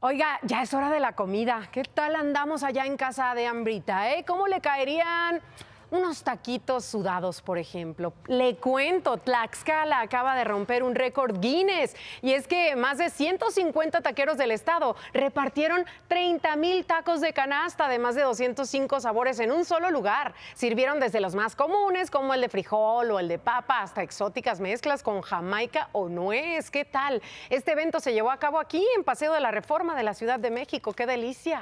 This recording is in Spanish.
Oiga, ya es hora de la comida. ¿Qué tal andamos allá en casa de Ambrita? Eh? ¿Cómo le caerían unos taquitos sudados, por ejemplo. Le cuento, Tlaxcala acaba de romper un récord Guinness y es que más de 150 taqueros del estado repartieron 30 mil tacos de canasta de más de 205 sabores en un solo lugar. Sirvieron desde los más comunes como el de frijol o el de papa hasta exóticas mezclas con jamaica o nuez. ¿Qué tal? Este evento se llevó a cabo aquí en Paseo de la Reforma de la Ciudad de México. ¡Qué delicia!